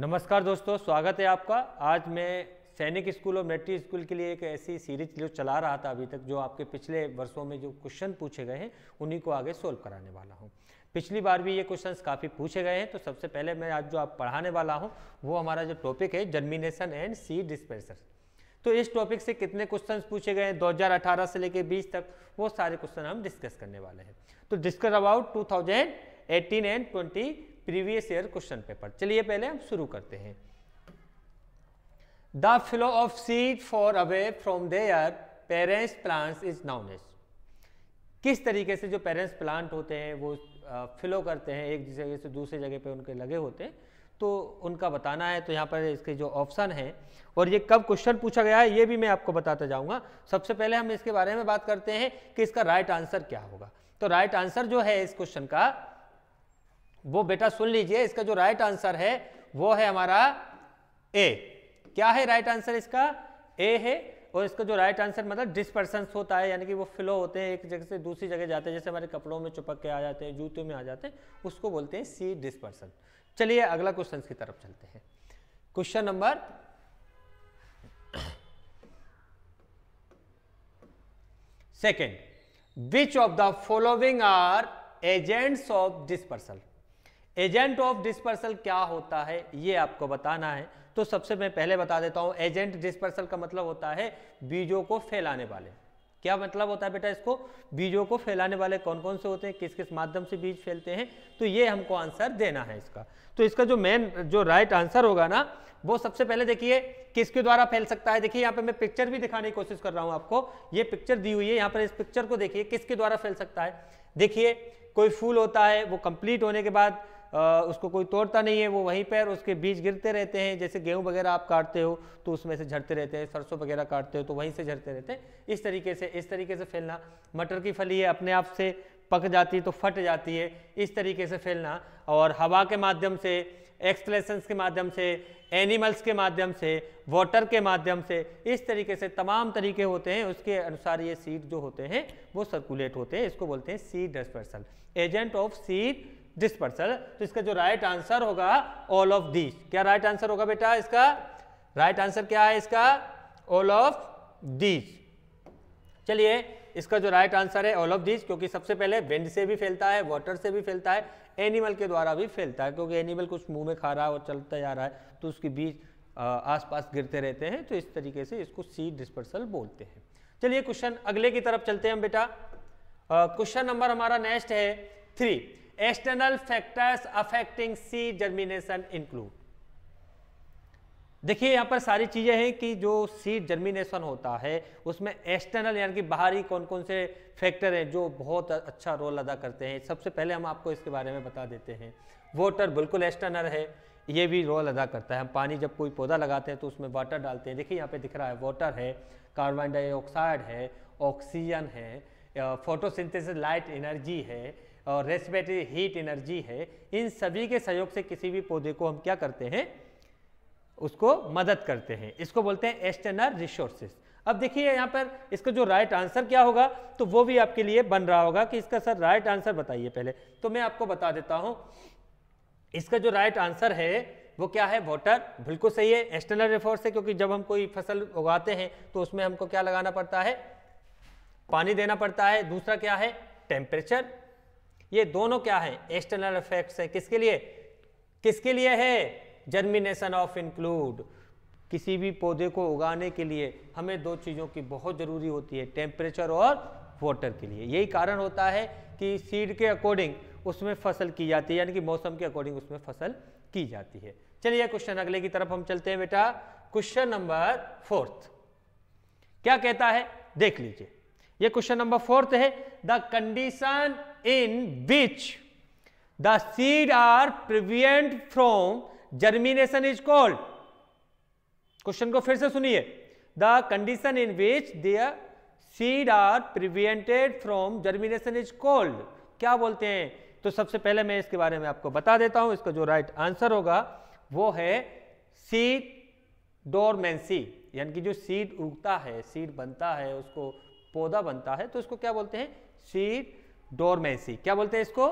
नमस्कार दोस्तों स्वागत है आपका आज मैं सैनिक स्कूल और मिलिट्री स्कूल के लिए एक ऐसी सीरीज जो चला रहा था अभी तक जो आपके पिछले वर्षों में जो क्वेश्चन पूछे गए हैं उन्हीं को आगे सोल्व कराने वाला हूँ पिछली बार भी ये क्वेश्चन काफ़ी पूछे गए हैं तो सबसे पहले मैं आज जो आप पढ़ाने वाला हूँ वो हमारा जो टॉपिक है जर्मिनेशन एंड सी डिस्पेंसर तो इस टॉपिक से कितने क्वेश्चंस पूछे गए हैं 2018 से लेकर 20 तक वो सारे क्वेश्चन हम डिस्कस करने वाले हैं तो discuss about 2018 and twenty previous year question paper चलिए पहले हम शुरू करते हैं the flow of seed far away from their parents plants is known as किस तरीके से जो पेरेंट्स प्लांट होते हैं वो फ्लो करते हैं एक जगह से दूसरे जगह पे उनके लगे होते हैं तो उनका बताना है तो यहाँ पर इसके जो ऑप्शन है और ये कब क्वेश्चन पूछा गया है ये भी मैं आपको बताता जाऊँगा सबसे पहले हम इसके बारे में बात करते हैं कि इसका राइट right आंसर क्या होगा तो राइट right आंसर जो है इस क्वेश्चन का वो बेटा सुन लीजिए इसका जो राइट आंसर है वो है हमारा ए क्या है राइट आंसर इसका ए है और इसका जो राइट आंसर मतलब डिस्पर्सन होता है यानी कि वो फ्लो होते हैं एक जगह से दूसरी जगह जाते हैं जैसे हमारे कपड़ों में चुपक के आ जाते हैं जूतों में आ जाते हैं उसको बोलते हैं सी डिस्पर्सन चलिए अगला क्वेश्चन की तरफ चलते हैं question number second which of the following are agents of dispersal agent of dispersal क्या होता है ये आपको बताना है तो सबसे मैं पहले बता देता हूं एजेंट डिस्पर्सल का मतलब होता है बीजों को फैलाने वाले क्या मतलब होता है बेटा इसको बीजों को फैलाने वाले कौन कौन से होते हैं किस किस माध्यम से बीज फैलते हैं तो ये हमको आंसर देना है इसका तो इसका जो मेन जो राइट आंसर होगा ना वो सबसे पहले देखिए किसके द्वारा फैल सकता है देखिए यहाँ पे मैं पिक्चर भी दिखाने की कोशिश कर रहा हूँ आपको ये पिक्चर दी हुई है यहाँ पर इस पिक्चर को देखिए किसके द्वारा फैल सकता है देखिए कोई फूल होता है वो कंप्लीट होने के बाद उसको कोई तोड़ता नहीं है वो वहीं पर उसके बीज गिरते रहते हैं जैसे गेहूँ वगैरह आप काटते हो तो उसमें से झड़ते रहते हैं सरसों वगैरह काटते हो तो वहीं से झड़ते रहते हैं इस तरीके से इस तरीके से फैलना मटर की फली है अपने आप से पक जाती है तो फट जाती है इस तरीके से फैलना और हवा के माध्यम से एक्सप्लेसेंस के माध्यम से एनिमल्स के माध्यम से वाटर के माध्यम से इस तरीके से तमाम तरीके होते हैं उसके अनुसार ये सीड जो होते हैं वो सर्कुलेट होते हैं इसको बोलते हैं seed dispersal agent of seed dispersal तो इसका जो राइट आंसर होगा ऑल ऑफ दीज क्या राइट आंसर होगा बेटा इसका राइट right आंसर क्या है इसका ऑल ऑफ दीज चलिए इसका जो राइट आंसर है ऑल ऑफ दीज क्योंकि सबसे पहले विंड से भी फैलता है वाटर से भी फैलता है एनिमल के द्वारा भी फैलता है क्योंकि एनिमल कुछ मुंह में खा रहा है और चलता जा रहा है तो उसके बीच आसपास गिरते रहते हैं तो इस तरीके से इसको सीड डिस्पर्सल बोलते हैं चलिए क्वेश्चन अगले की तरफ चलते हैं हम बेटा क्वेश्चन नंबर हमारा नेक्स्ट है three external factors affecting seed germination include देखिए यहाँ पर सारी चीज़ें हैं कि जो सीड जर्मिनेशन होता है उसमें एक्सटर्नल यानी कि बाहरी कौन कौन से फैक्टर हैं जो बहुत अच्छा रोल अदा करते हैं सबसे पहले हम आपको इसके बारे में बता देते हैं वाटर बिल्कुल एक्सटर्नल है ये भी रोल अदा करता है हम पानी जब कोई पौधा लगाते हैं तो उसमें वाटर डालते हैं देखिए यहाँ पे दिख रहा है वाटर है कार्बन डाइऑक्साइड है ऑक्सीजन है फोटोसिंथेसिस लाइट एनर्जी है और रेस्पिरेटरी हीट एनर्जी है इन सभी के सहयोग से किसी भी पौधे को हम क्या करते हैं उसको मदद करते हैं इसको बोलते हैं एक्सटर्नल रिसोर्सेस अब देखिए यहाँ पर इसका जो राइट आंसर क्या होगा तो वो भी आपके लिए बन रहा होगा कि इसका सर राइट आंसर बताइए पहले तो मैं आपको बता देता हूँ इसका जो राइट आंसर है वो क्या है वाटर बिल्कुल सही है एक्सटर्नल रिफोर्स है क्योंकि जब हम कोई फसल उगाते हैं तो उसमें हमको क्या लगाना पड़ता है पानी देना पड़ता है दूसरा क्या है टेम्परेचर ये दोनों क्या है एक्सटर्नल इफेक्ट्स है किसके लिए किसके लिए है जर्मिनेशन ऑफ इंक्लूड किसी भी पौधे को उगाने के लिए हमें दो चीज़ों की बहुत ज़रूरी होती है टेम्परेचर और वाटर के लिए यही कारण होता है कि सीड के अकॉर्डिंग उसमें फसल की जाती है यानी कि मौसम के अकॉर्डिंग उसमें फसल की जाती है चलिए क्वेश्चन अगले की तरफ हम चलते हैं बेटा क्वेश्चन नंबर फोर्थ क्या कहता है देख लीजिए ये क्वेश्चन नंबर फोर्थ है the condition in which the seed are prevent from germination is called question को फिर से सुनिए the condition in which their seed are prevented from germination is called क्या बोलते हैं तो सबसे पहले मैं इसके बारे में आपको बता देता हूं इसका जो राइट आंसर होगा वो है सीड डोरमेंसी यानी कि जो सीड उगता है सीड बनता है उसको पौधा बनता है तो इसको क्या बोलते हैं सीड डोरमेंसी क्या बोलते हैं इसको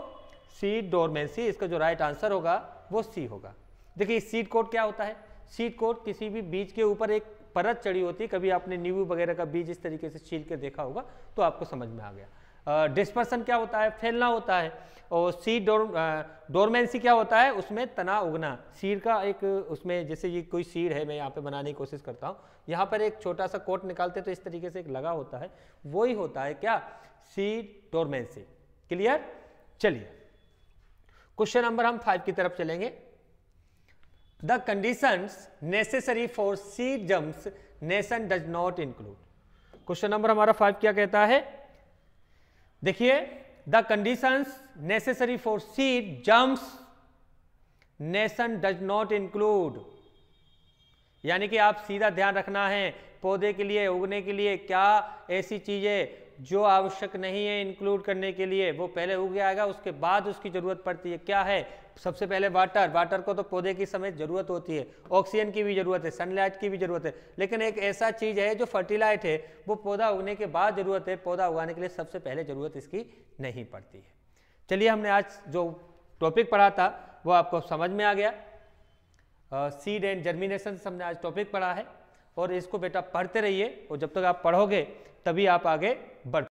सीड डोरमेंसी इसका जो राइट आंसर होगा वो सी होगा देखिए सीड कोट क्या होता है सीड कोट किसी भी बीज के ऊपर एक परत चढ़ी होती है कभी आपने नींबू वगैरह का बीज इस तरीके से छील के देखा होगा तो आपको समझ में आ गया डिस्पर्सन क्या होता है फैलना होता है और सीड डोर डोरमेंसी क्या होता है उसमें तना उगना सीड का एक उसमें जैसे ये कोई सीड है मैं यहाँ पे बनाने की कोशिश करता हूँ यहाँ पर एक छोटा सा कोट निकालते तो इस तरीके से एक लगा होता है वो ही होता है क्या सीड डोरमेंसी क्लियर चलिए क्वेश्चन नंबर हम फाइव की तरफ चलेंगे the condition necessary for seed germination does not include question number हमारा फाइव क्या कहता है देखिए the conditions necessary for seed germination does not include यानी कि आप सीधा ध्यान रखना है पौधे के लिए उगने के लिए क्या ऐसी चीजें जो आवश्यक नहीं है इंक्लूड करने के लिए वो पहले उग जाएगा उसके बाद उसकी ज़रूरत पड़ती है क्या है सबसे पहले वाटर वाटर को तो पौधे की समय ज़रूरत होती है ऑक्सीजन की भी ज़रूरत है सनलाइट की भी ज़रूरत है लेकिन एक ऐसा चीज़ है जो फर्टिलाइट है वो पौधा उगने के बाद ज़रूरत है पौधा उगाने के लिए सबसे पहले ज़रूरत इसकी नहीं पड़ती है चलिए हमने आज जो टॉपिक पढ़ा था वो आपको समझ में आ गया सीड एंड जर्मिनेशन हमने आज टॉपिक पढ़ा है और इसको बेटा पढ़ते रहिए और जब तक आप पढ़ोगे तभी आप आगे बढ़